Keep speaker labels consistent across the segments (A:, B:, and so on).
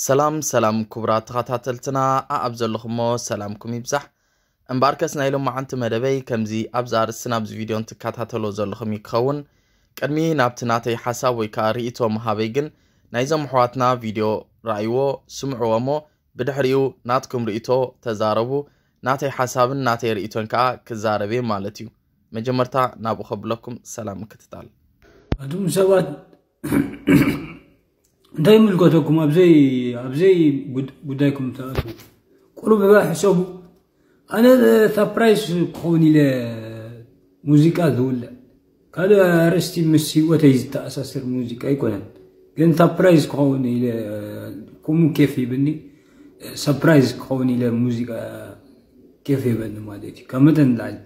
A: ሰላም ሰላም ክቡራት ተኸታተልትና ኣብ ዘለኹሞ ሰላምኩም ይብዛሕ እምበር ከስ ናይ ሎም መዓንቲ መደበይ ከምዚ ኣብዚ ኣርእስቲ ናብዚ ቪድዮ እንትከታተሎ ዘለኹም ይክኸውን ቅድሚ ናብቲ ናተይ ሓሳብ ወይ ከዓ ርእቶ መሃበይ ግን ናይዞም ኣሕዋትና ቪድዮ ስምዕዎ ሞ ብድሕሪኡ ናትኩም ርእቶ ተዛረቡ ናተይ ሓሳብን ናተይ ርእቶን ከዓ ክዛረበ ማለት እዩ መጀመርታ ናብኡ ከብለኩም ሰላም ምክትታል
B: እቶም ሰባት دايم لقاتكم أبزي أبزي قد قدايكم تعرفوا كل بقى حساب أنا سبرايز كوني لا موسيقى دول كذا رستي مسي وتجد تأسس الموسيقى يكون لأن سبرايز كوني لا كم كيف يبني سبرايز كوني لا موسيقى كيف يبني ما ديتي كم تندال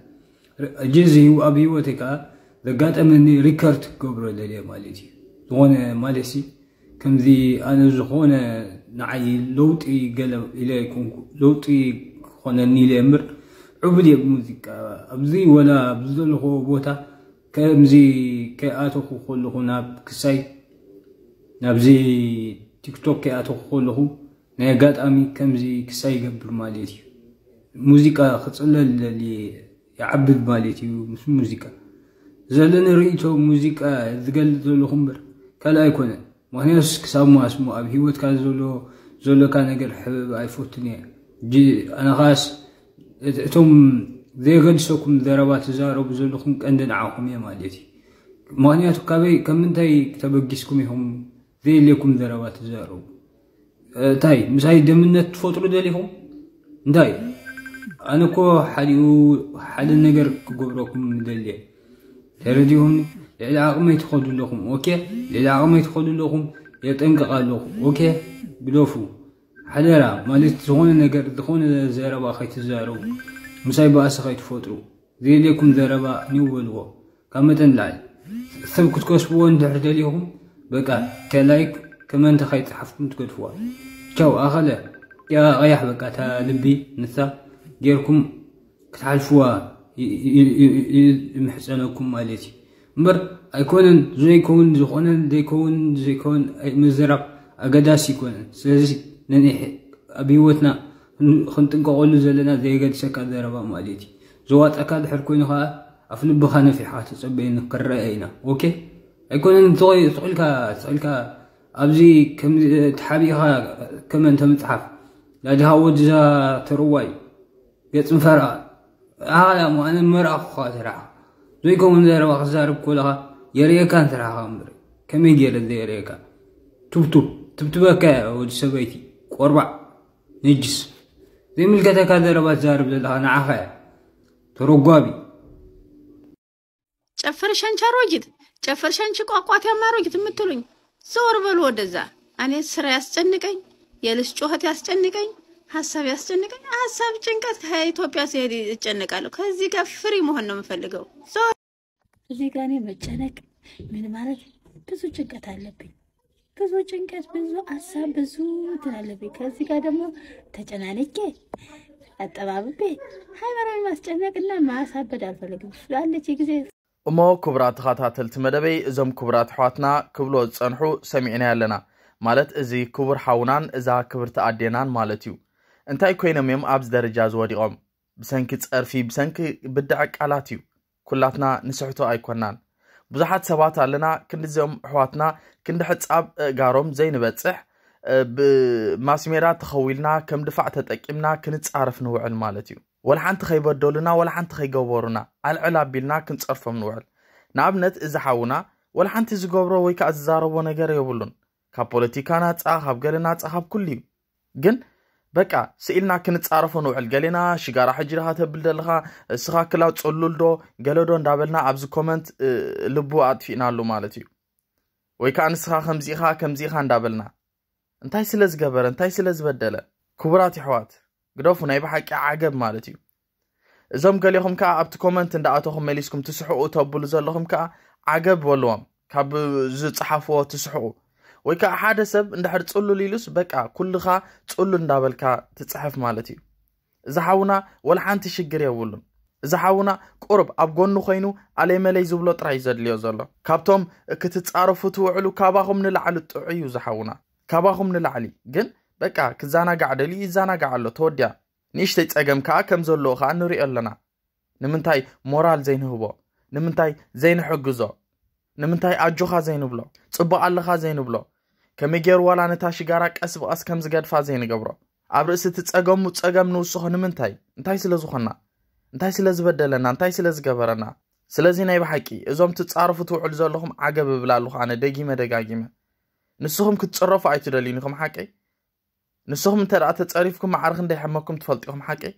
B: جزي وأبي وتكا لقات أمني ريكارد كبر للي ما ديتي دون مالسي كمزي انا زخونا نعي لوطي قال الى لوطي خونا نيل امر عبدي بموزيكا ابزي ولا بزلخو بوتا كمزي كاتو خلخو ناب كساي نابزي تيك توك كاتو خلخو ናይ ኣጋጣሚ ከምዚ ክሳ ይገብር ማለት እዩ ሙዚቃ ክፅለለል ይዓብብ ማለት እዩ ምስ ሙዚቃ ዘሎ ንርእቶ ሙዚቃ ዝገልፅ ዘለኹ እምበር ካልእ ኣይኮነን ምክንያቱ ክሳብ ማስሞ ኣብ ሂወትካ ዘሎ ዘለካ ነገር ሕበብ ኣይፈትን እየ ኣነ ኸዓስ እቶም ዘይገድሰኩም ዘረባ ትዛረቡ ዘለኹም ቀንዲ ንዓኹም እየ ማለት እዩ ምክንያቱ ካበይ ካብ ምንታይ ተበጊስኩም ኢኹም ዘየልየኩም ዘረባ ትዛረቡ እንታይ ምሳይ ደምነት ትፈጥሩ ደሊኹም እንታይ ኣነ ኮ ሓዲኡ ሓደ ነገር ክገብረኩም ደልየ ተረዲኹምኒ إلى ما يدخلوا لهم أوكي إلى ما يدخلوا لهم يتنقق لهم أوكي بلوفو هذا لا ما لتسخون نجار تسخون الزرابة خي تزارو مسايب أسخي تفطرو زي ليكم زرابة نيولو كم تنلاي ثم كتكسبوا عند عدليهم بقى كلايك كمان تخي تحفكم تكتفوا شو أخله يا غيح بقى تلبي نسا غيركم كتعرفوا ي ي ي, ي, ي, ي, ي, ي, ي, ي, ي مر ايكونن زيكون زخونن ديكون زيكون اي مزرع اقداس يكون سلازي ننيح ابيوتنا خنتن قول زلنا زي قد سكر دربا مالتي زوات اكاد حركوين خا افن بخانه في حاتي صبين كرأينا اوكي ايكونن توي تقولك تقولك ابزي كم تحابي خا كم انت متحف لا جها وجزا تروي قد مفرع هذا آه مو مرأة خاطر ዘይከውን ዘረባ ክዛርብ ኮለኻ የርእየካ ንስራሕኻ ምድሪ ከመይ ገይረ ዘየርእየካ ትብቱብ ትብትበካ ወዲ ሰበይቲ ቆርባዕ ንጅስ ዘይምልከተካ ዘረባ ትዛርብ ዘለኻ ንዓኸ እያ ተረጓቢ ጨፈርሽ አንቺ አሮጊት፣ ጨፈርሽ አንቺ ቋቋታማ አሮጊት የምትሉኝ ዘወር በሉ ወደዛ። እኔ ስራ ያስጨንቀኝ፣ የልጅ ጩኸት ያስጨንቀኝ ሀሳብ ያስጨንቀኝ ሀሳብ ጭንቀት ከኢትዮጵያ ሲሄድ እጨነቃለሁ። ከዚህ ጋር ፍሪ መሆን ነው የምፈልገው። እዚህ ጋር እኔ መጨነቅ ምን ማለት ብዙ ጭንቀት አለብኝ፣ ብዙ ጭንቀት፣ ብዙ ሀሳብ፣ ብዙ እንትን ከዚህ ጋር ደግሞ ተጨናንቄ አጠባብቤ ሃይማኖት እና ማሳበድ አልፈልግም። ስላለች ጊዜ
A: እሞ ክቡራት ተኸታተልቲ መደበይ እዞም ክቡራት ኣሕዋትና ክብሎ ዝፀንሑ ሰሚዕና ኣለና ማለት እዚ ክቡር ሓውናን እዛ ክብርቲ ኣዴናን ማለት እዩ እንታይ ኮይኖም እዮም ኣብዚ ደረጃ ዝወዲቖም ብሰንኪ ፀርፊ ብሰንኪ ብድዕ ቃላት እዩ ኩላትና ንስሕቶ ኣይኮናን ብዙሓት ሰባት ኣለና ክንዲዚኦም ኣሕዋትና ክንዲ ሕፃብ ኣእጋሮም ዘይንበፅሕ ብማስሜራ ተኸዊልና ከም ድፋዕ ተጠቂምና ክንፃረፍ ንውዕል ማለት እዩ ወላ ሓንቲ ከይበደሉና ወላ ሓንቲ ከይገበሩና ኣልዕል ኣቢልና ክንፀርፎም ንውዕል ንኣብነት እዚ ሓውና ወላ ሓንቲ ዝገብሮ ወይ ከዓ ዝዛረቦ ነገር የብሉን ካብ ፖለቲካ ናፃ ካብ ገለ ናፃ ካብ ኩሉ እዩ ግን بكا سئلنا كنت تعرفون وعل شجارة حجرها تبلد لها سخا كلاو تصلل دو قالو دو ندابلنا عبز كومنت لبو عطفينا له مالتي ويكا نسخا خمزيخا كمزيخا ندابلنا انتاي سلز قبر انتاي سلز بدلة كبرات حوات قدوفنا يبحك عقب مالتي እዞም ገሊኹም ከዓ ኣብቲ ኮመንት እንዳኣተኹም መሊስኩም ትስሕቁ ተብሉ ዘለኹም ከዓ ዓገብ በልዎም ካብ ዝፀሓፍዎ ትስሕቁ ወይ ከዓ ሓደ ሰብ እንድሕር ፅሉል ኢሉስ በቃ ኩልኻ ፅሉል እንዳበልካ ትፅሕፍ ማለት እዩ እዚ ሓውና ወላ ሓንቲ ሽግር የብሉን እዚ ሓውና ቁርብ ኣብ ጎኑ ኮይኑ ኣለይመለይ ዝብሎ ጥራይ ዘድልዮ ዘሎ ካብቶም ክትፃረፉ ትውዕሉ ካባኹም ንላዕሊ ጥዑ እዩ ዝሓውና ካባኹም ንላዕሊ ግን በቃ ክዛናጋዕ ደልዩ ይዛናጋዕ ኣሎ ተወዲያ ንእሽተይ ፀገም ከዓ ከም ዘለዎ ከዓ ንሪኦ ኣለና ንምንታይ ሞራል ዘይንህቦ ንምንታይ ዘይንሕግዞ ንምንታይ ኣጆኻ ዘይንብሎ ፅቡቕ ኣለኻ ዘይንብሎ كمي جير والا نتاشي غاراك أس بأس كم زقاد فازين قبرو عبر إسي تتساقم متساقم نوسخن منتاي انتاي سلزخنا انتاي سلزبدلنا انتاي سلزقبرنا سلزي ناي بحكي إزوم تتصارفو توعل زولهم عقب بلالوخ أنا دقيمة دقاقيمة نسخم كتصرفو عيتو دلينكم حكي نسخم انت رأى تتصاريفكم معارخ اندي حمكم تفلطيهم حكي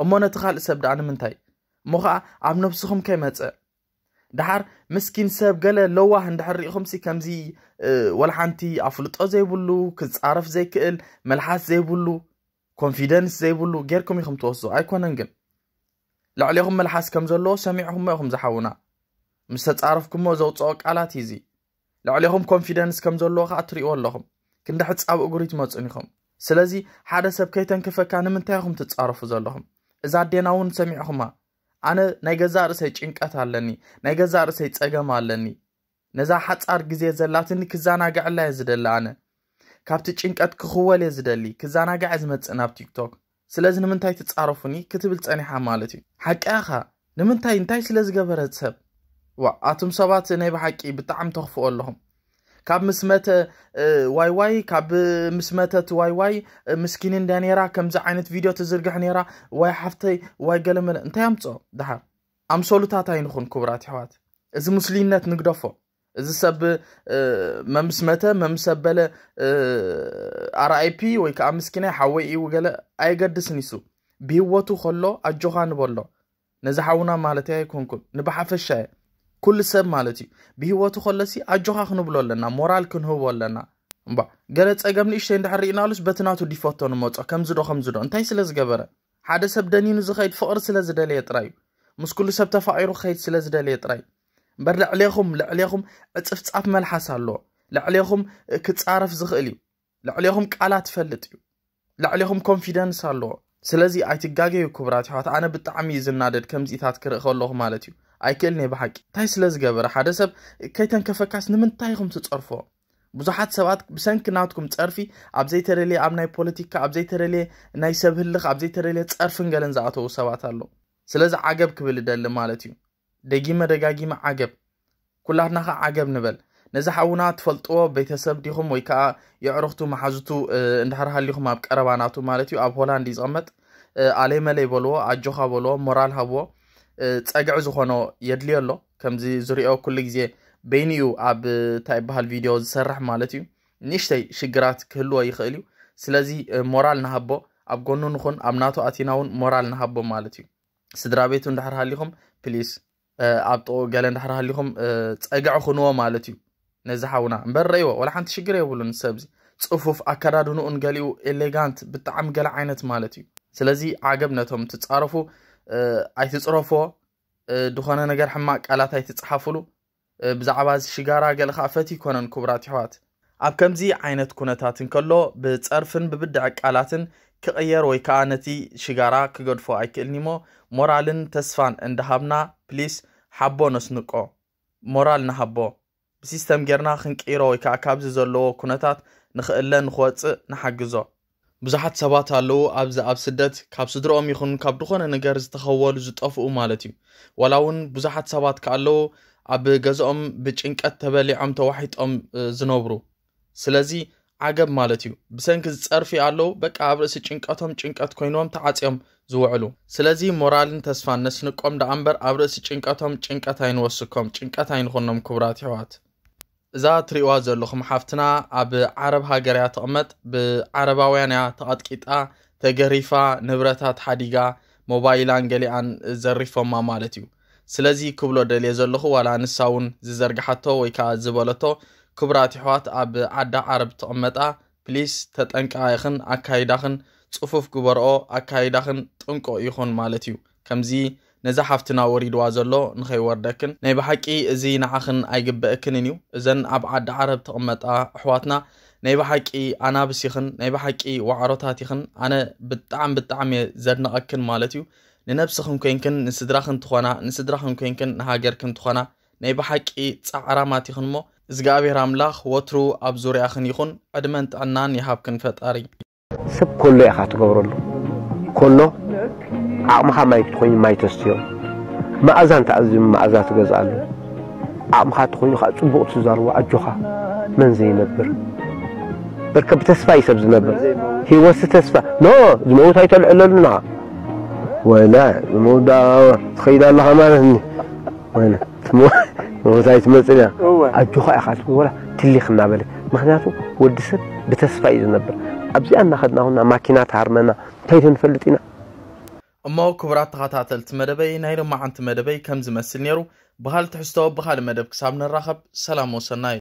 A: أمو نتخال إسبدعن منتاي مو خا عم نبسخم ድሓር ምስኪን ሰብ ገለ ለዋህ እንድሕር ሪኢኹምሲ ከምዚ ወላ ሓንቲ ኣፍልጦ ዘይብሉ ክፃረፍ ዘይክእል መልሓስ ዘይብሉ ኮንፊደንስ ዘይብሉ ጌርኩም ኢኹም ትወስዙ ኣይኮነን ግን ልዕሊኹም መልሓስ ከም ዘለዎ ሰሚዕኹሞ ኢኹም ዝሓውና ምስ ተፃረፍኩሞ ዘውፅኦ ቃላት እዩ እዚ ልዕሊኹም ኮንፊደንስ ከም ዘለዎ ከዓ ትርእዎ ኣለኹም ክንዳሕፃብ እጉሪ ትመፁን ኢኹም ስለዚ ሓደ ሰብ ከይተንክፈካ ንምንታይ ኢኹም ትፃረፉ ዘለኹም እዛ ኣዴና እውን ሰሚዕኹማ ኣነ ናይ ገዛ ርእሰይ ጭንቀት ኣለኒ ናይ ገዛ ርእሰይ ፀገም ኣለኒ ነዛ ሓፃር ግዜ ዘላትኒ ክዘናግዕላ እየ ዝደሊ ኣነ ካብቲ ጭንቀት ክኽወል የ ዝደሊ ክዘናግዕ ዝመፅእ ናብ ቲክቶክ ስለዚ ንምንታይ ትፃረፉኒ ክትብል ፀኒሓ ማለት እዩ ሓቂ ኻ ንምንታይ እንታይ ስለ ዝገበረ ሰብ ዋ ኣቶም ሰባት ናይ ብሓቂ ብጣዕሚ ተኽፍኦ ኣለኹም ካብ ምስመተ ዋይዋይ ካብ ምስመተት ዋይዋይ ምስኪንን ዳ ነራ ከምዚ ዓይነት ቪድዮ ትዝርግሕ ነራ ዋይ ሓፍተይ ዋይ ገለመለ እንታይ ኣምፅኦ ድሓር ኣምሰሉታት ኣይንኹን ክቡራት ኣሕዋት እዚ ሙስሊምነት ንግደፎ እዚ ሰብ መምስመተ መምሰበለ ኣርኣይፒ ወይ ከዓ ምስኪናይ ሓወይ እዩ ገለ ኣየገድስን ይሱ ብህወቱ ከሎ ኣጆኻ ንበሎ ነዚ ሓውና ማለት ኣይኮንኩን ንብሓፈሻ እየ كل سب مالتي بهواته خلصي أجوها خنوب لنا مورال كنهو لنا እምባ ገለ ፀገም ንእሽተይ እንዳሕር ርኢናሉስ በቲ ናቱ ዲፈቶ ንመፅኦ ከምዝዶ ከምዝዶ እንታይ ስለ ዝገበረ ሓደ ሰብ ደኒኑ ዝኸይድ ፍቕሪ ስለ ዝደለየ ጥራይ እዩ ምስ ኩሉ ሰብ ተፋቒሩ ክኸይድ ስለ ዝደለየ ጥራይ እምበር ልዕሌኹም ልዕሌኹም ዕፅፍጻፍ መልሓስ ኣለዎ ልዕሌኹም ክጻረፍ ዝኽእል እዩ ልዕሌኹም ቃላት ይፈልጥ እዩ ልዕሌኹም ኮንፊደንስ ኣለዎ ስለዚ ኣይትጋገዩ ክቡራት ኣሕዋት ኣነ ብጣዕሚ እዩ ዝናደድ ከምዚኢታት ክርኢ ከለኹ ማለት እዩ ኣይክእልኒ ብሓቂ እንታይ ስለ ዝገበረ ሓደ ሰብ ከይተንከፈካስ ንምንታይ ኢኹም ትፀርፎ ብዙሓት ሰባት ብሰንኪ ናትኩም ፀርፊ ኣብ ዘይተደለየ ኣብ ናይ ፖለቲካ ኣብ ዘይተደለየ ናይ ሰብ ህልኽ ኣብ ዘይተደለየ ፀርፍን ገለን ዝኣተዉ ሰባት ኣሎ ስለዚ ዓገብ ክብል ደሊ ማለት እዩ ደጊመ ደጋጊመ ዓገብ ኩላትና ከዓ ዓገብ ንበል ነዚ ሓውና ትፈልጥዎ ቤተሰብ ዲኹም ወይ ከዓ የዕርኽቱ መሓዙቱ እንድሕር ኣብ ቀረባናቱ ማለት እዩ ኣብ ሆላንድ ይቕመጥ ኣለይመለ በልዎ ኣጆኻ በልዎ ሞራል ሃብዎ ፀግዒ ዝኾኖ የድልዮ ኣሎ ከምዚ ዝሪኦ ኩሉ ግዜ በይኒ እዩ ኣብ እንታይ ይበሃል ቪድዮ ዝሰርሕ ማለት እዩ ንእሽተይ ሽግራት ክህልዎ ይኽእል እዩ ስለዚ ሞራል ናሃቦ ኣብ ጎኑ ንኹን ኣብ ናቱ ኣቲና እውን ሞራል ናሃቦ ማለት እዩ ስድራ ቤቱ እንዳሕር ሃሊኹም ፕሊስ ኣብ ጥቑ ገለ እንዳሕር ሃሊኹም ፀግዕ ክንዎ ማለት እዩ ነዚ ሓውና እምበር ረእይዎ ወላ ሓንቲ ሽግር የብሉን ሰብዚ ፅፉፍ ኣከዳድንኡን ገሊኡ ኤሌጋንት ብጣዕሚ ገለ ዓይነት ማለት እዩ ስለዚ ዓገብ ነቶም ትፃረፉ ኣይትፅረፎ ድኾነ ነገር ሕማቅ ቃላት ኣይትፅሓፍሉ ብዛዕባ እዚ ሽጋራ ገለ ከዓ ፈት ይኮነን ክቡራት ኣሕዋት ኣብ ከምዚ ዓይነት ኩነታት እንከሎ ብፀርፍን ብብድዕ ቃላትን ክቕየር ወይ ከዓ ነቲ ሽጋራ ክገድፎ ኣይክእልኒ እሞ ሞራልን ተስፋን እንደሃብና ፕሊስ ሓቦ ነስንቆ ሞራል ንሃቦ ብሲስተም ጌርና ክንቂሮ ወይ ከዓ ካብዚ ዘለዎ ኩነታት ንኽእለ ንክወፅእ ንሓግዞ ብዙሓት ሰባት ኣለዉ ኣብዚ ኣብ ስደት ካብ ስድሮኦም ይኹን ካብ ድኾነ ነገር ዝተኸወሉ ዝጠፍኡ ማለት እዩ ዋላ እውን ብዙሓት ሰባት ከኣለዉ ኣብ ገዝኦም ብጭንቀት ተበሊዖም ተዋሒጦም ዝነብሩ ስለዚ ዓገብ ማለት እዩ ብሰንኪ ዝፀርፊ ኣለዉ በቂ ኣብ ርእሲ ጭንቀቶም ጭንቀት ኮይኖም ተዓፅኦም ዝውዕሉ ስለዚ ሞራልን ተስፋን ነስንቆም ዳኣ እምበር ኣብ ርእሲ ጭንቀቶም ጭንቀት ኣይንወስኮም ጭንቀት ኣይንኾኖም ክቡራት ሕዋት እዛ እትሪእዋ ዘለኹም ሓፍትና ኣብ ዓረብ ሃገር እያ ትቕመጥ ብዓረባውያን እያ ተቐጥቂጣ ተገሪፋ ንብረታት ሓዲጋ ሞባይላን ገሊኣን ዘሪፎማ ማለት እዩ ስለዚ ክብሎ ደልየ ዘለኹ ዋላ ንሳ እውን ዝዘርግሓቶ ወይ ከዓ ዝበለቶ ክቡራት ይሕዋት ኣብ ዓዳ ዓረብ ትቕመጣ ፕሊስ ተጠንቃኢኽን ኣካይዳኽን ፅፉፍ ግበርኦ ኣካይዳኽን ጥንቆ ይኹን ማለት እዩ ከምዚ نزحفتنا وريد وازلو نخي وردكن نيبحكي زي نعخن أيجبأكن نيو إذن أب عرب تقمت أحواتنا نيبحكي أنا بسيخن نيبحكي وعروتاتيخن أنا بتعم بتعم زرنا أكن مالتيو ንነብስኹም ኮይንክን ንስድራኽን ትኾና نسدراخن ኮይንክን ንሃገርክን ትኾና ናይ ብሓቂ ፃዕራማት ይኹን እሞ እግዚኣብሔር ኣምላኽ ወትሩ ኣብ ዙርያኽን ይኹን ዕድመን ጥዕናን فتاري ፈጣሪ
B: ሰብ ኮሎ ኢኻ ዓቕምኻ ማይ ክትኮይኑ ማይ ተስትዮም መኣዛ እንተኣዝዩ መኣዛ ትገዝኣሉ ዓቕምኻ እትኮይኑ ከዓ ፅቡቅ ትዛርቦ ኣጆኻ መን ዘይነብር በርከ ብተስፋ እዩ ሰብ ዝነብር ሂወት ተስፋ ኖ ዝመውት ኣይተልዕለሉና ወይና ዝመውዳ ትኸይዳ ኣለኻ ማለት ወይና መውታይ ትመፅን እያ ኣጆኻ ኢኻ ወላ ትሊኽ እናበለ ምክንያቱ ወዲ ሰብ ብተስፋ እዩ ዝነብር ኣብዚኣ እናኸድና ኩና ማኪና ተሃርመና እንታይ ተንፈልጥ ኢና
A: እሞ ክቡራት ተኸታተልቲ መደበይ ናይ ሎማዓንቲ መደበይ ከም ዝመስል ነይሩ ባህል ትሕዝቶ ብካልእ መደብ ክሳብ ንራኸብ ሰላም ወሰና እዩ